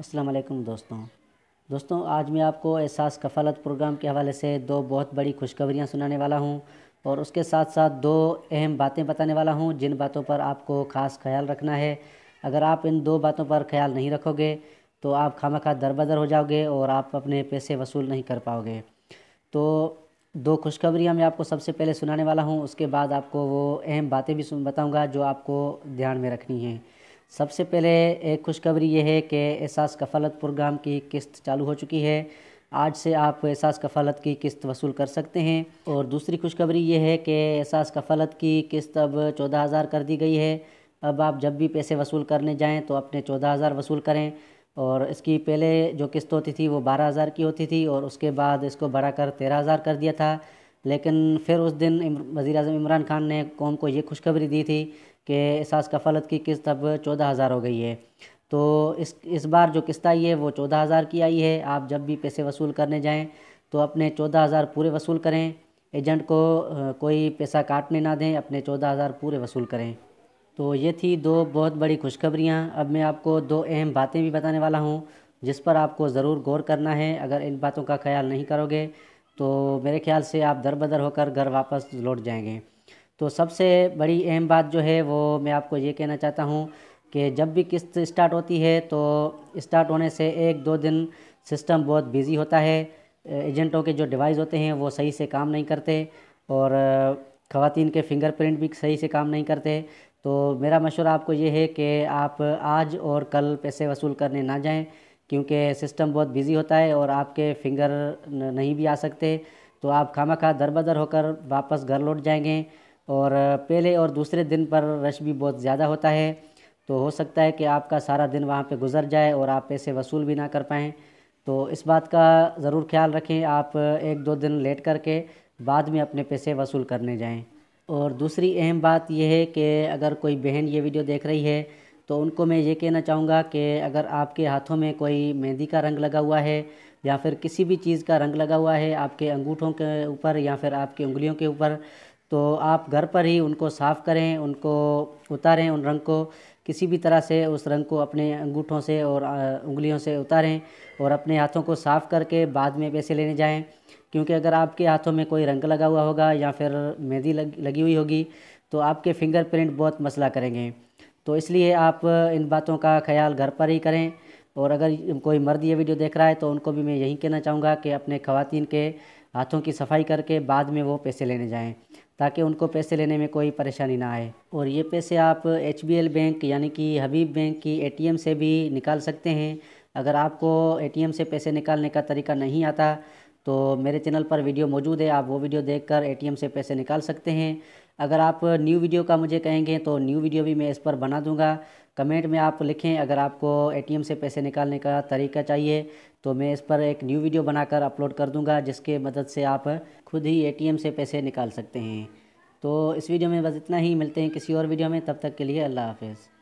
अस्सलाम वालेकुम दोस्तों दोस्तों आज मैं आपको एहसास कफालत प्रोग्राम के हवाले से दो बहुत बड़ी खुशखबरियाँ सुनाने वाला हूँ और उसके साथ साथ दो अहम बातें बताने वाला हूँ जिन बातों पर आपको ख़ास ख्याल रखना है अगर आप इन दो बातों पर ख्याल नहीं रखोगे तो आप खामा खा दरबदर हो जाओगे और आप अपने पैसे वसूल नहीं कर पाओगे तो दो खुशखबरियाँ मैं आपको सबसे पहले सुनाने वाला हूँ उसके बाद आपको वो अहम बातें भी बताऊँगा जो आपको ध्यान में रखनी हैं सबसे पहले एक खुशखबरी यह है कि एहसास कफालत प्रोग्राम की किस्त चालू हो चुकी है आज से आप एहसास कफालत की किस्त वसूल कर सकते हैं और दूसरी खुशखबरी यह है कि एहसास कफालत की किस्त अब चौदह हज़ार कर दी गई है अब आप जब भी पैसे वसूल करने जाएं तो अपने चौदह हज़ार वसूल करें और इसकी पहले जो किस्त होती थी वो बारह हज़ार की होती थी और उसके बाद इसको बढ़ाकर तेरह हज़ार कर दिया था लेकिन फिर उस दिन वज़ी अजम इमरान खान ने कौम को ये खुशखबरी दी थी कि एहसास कफालत की किस्त अब चौदह हज़ार हो गई है तो इस इस बार जो किस्त आई है वो चौदह हज़ार की आई है आप जब भी पैसे वसूल करने जाएं तो अपने चौदह हज़ार पूरे वसूल करें एजेंट को कोई पैसा काटने ना दें अपने चौदह हज़ार पूरे वसूल करें तो ये थी दो बहुत बड़ी खुशखबरियाँ अब मैं आपको दो अहम बातें भी बताने वाला हूँ जिस पर आपको ज़रूर गौर करना है अगर इन बातों का ख्याल नहीं करोगे तो मेरे ख्याल से आप दर बदर होकर घर वापस लौट जाएंगे तो सबसे बड़ी अहम बात जो है वो मैं आपको ये कहना चाहता हूँ कि जब भी किस्त स्टार्ट होती है तो स्टार्ट होने से एक दो दिन सिस्टम बहुत बिज़ी होता है एजेंटों के जो डिवाइस होते हैं वो सही से काम नहीं करते और ख़वान के फिंगरप्रिंट भी सही से काम नहीं करते तो मेरा मशवरा आपको ये है कि आप आज और कल पैसे वसूल करने ना जाएं क्योंकि सिस्टम बहुत बिज़ी होता है और आपके फिंगर नहीं भी आ सकते तो आप खामा खा दर बदर होकर वापस घर लौट जाएंगे और पहले और दूसरे दिन पर रश भी बहुत ज़्यादा होता है तो हो सकता है कि आपका सारा दिन वहाँ पे गुजर जाए और आप पैसे वसूल भी ना कर पाएँ तो इस बात का ज़रूर ख्याल रखें आप एक दो दिन लेट करके बाद में अपने पैसे वसूल करने जाएं और दूसरी अहम बात यह है कि अगर कोई बहन ये वीडियो देख रही है तो उनको मैं ये कहना चाहूँगा कि अगर आपके हाथों में कोई मेहंदी का रंग लगा हुआ है या फिर किसी भी चीज़ का रंग लगा हुआ है आपके अंगूठों के ऊपर या फिर आपकी उंगलियों के ऊपर तो आप घर पर ही उनको साफ़ करें उनको उतारें उन रंग को किसी भी तरह से उस रंग को अपने अंगूठों से और उंगलियों से उतारें और अपने हाथों को साफ़ करके बाद में पैसे लेने जाएं क्योंकि अगर आपके हाथों में कोई रंग लगा हुआ होगा या फिर मेहंदी लग, लगी हुई होगी तो आपके फिंगरप्रिंट बहुत मसला करेंगे तो इसलिए आप इन बातों का ख्याल घर पर ही करें और अगर कोई मर्द ये वीडियो देख रहा है तो उनको भी मैं यही कहना चाहूँगा कि अपने खवतिन के हाथों की सफाई करके बाद में वो पैसे लेने जाएँ ताकि उनको पैसे लेने में कोई परेशानी ना आए और ये पैसे आप एच बैंक यानी कि हबीब बैंक की ए से भी निकाल सकते हैं अगर आपको ए से पैसे निकालने का तरीका नहीं आता तो मेरे चैनल पर वीडियो मौजूद है आप वो वीडियो देखकर एटीएम से पैसे निकाल सकते हैं अगर आप न्यू वीडियो का मुझे कहेंगे तो न्यू वीडियो भी मैं इस पर बना दूंगा कमेंट में आप लिखें अगर आपको एटीएम से पैसे निकालने का तरीका चाहिए तो मैं इस पर एक न्यू वीडियो बनाकर अपलोड कर दूंगा जिसके मदद से आप खुद ही एटीएम से पैसे निकाल सकते हैं तो इस वीडियो में बस इतना ही मिलते हैं किसी और वीडियो में तब तक के लिए अल्लाह हाफिज़